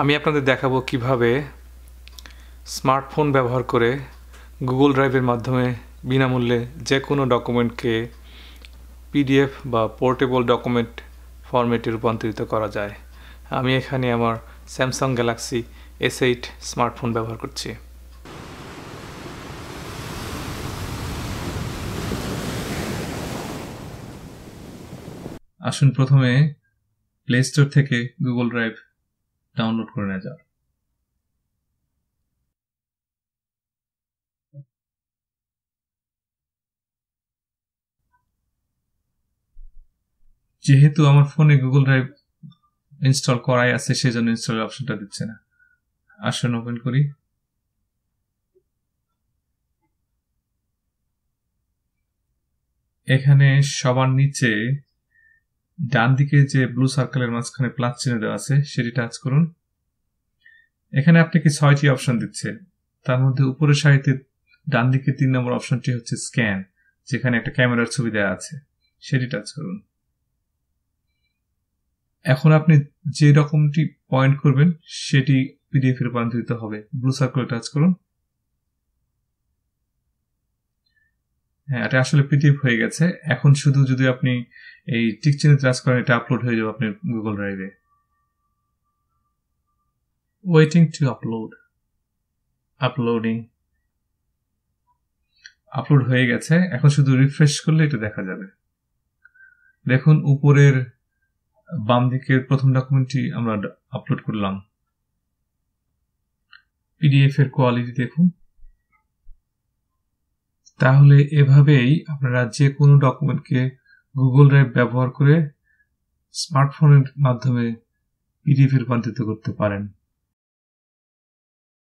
আমি আপনাদের দেখাবো কিভাবে স্মার্টফোন ব্যবহার করে গুগল ড্রাইভের মাধ্যমে বিনামূল্যে যে কোনো ডকুমেন্টকে পিডিএফ বা পোর্টেবল ডকুমেন্ট ফরম্যাটে রূপান্তরিত করা যায় আমি এখানে আমার Samsung Galaxy S eight smartphone ব্যবহার করছি আসুন প্রথমে প্লে স্টোর থেকে গুগল ড্রাইভ ডাউনলোড করে নেওয়া যাবে যেহেতু আমার ফোনে গুগল ড্রাইভ ইনস্টল করাই আছে সেজন্য ইনস্টলের অপশনটা দিচ্ছে না আসুন ওপেন করি এখানে সবার নিচে ডান দিকে যে ব্লু সার্কেলের মাঝখানে প্লাস চিহ্ন দেওয়া আছে সেটি টাচ করুন এখানে আপনাকে ছয়টি অপশন দিচ্ছে তার মধ্যে উপরের সারিতে ডান দিকে তিন নম্বর অপশনটি হচ্ছে স্ক্যান যেখানে একটা ক্যামেরার ছবি দেওয়া আছে সেটি টাচ করুন এখন আপনি যে রকমটি পয়েন্ট করবেন সেটি পিডিএফ এর রূপান্তরিত হবে ব্লু সার্কেল টাচ করুন হ্যাঁ এটা আসলে পিটিএফ হয়ে গেছে এখন শুধু যদি আপনি এই টিক চিহ্ন ত্রাস করেন এটা আপলোড হয়ে যাবে আপনার গুগল ড্রাইভে waiting to upload uploading upload হয়ে গেছে এখন শুধু রিফ্রেশ করলে এটা দেখা যাবে দেখুন উপরের বাম দিকের প্রথম ডকুমেন্টটি আমরা আপলোড করলাম পিডিএফ এর কোয়ালিটি দেখুন তাহলে এভাবেই আপনারা যে কোনো ডকুমেন্টকে গুগল ড্রাইভ ব্যবহার করে স্মার্টফোনের মাধ্যমে পিডিএফ রূপান্তরিত করতে পারেন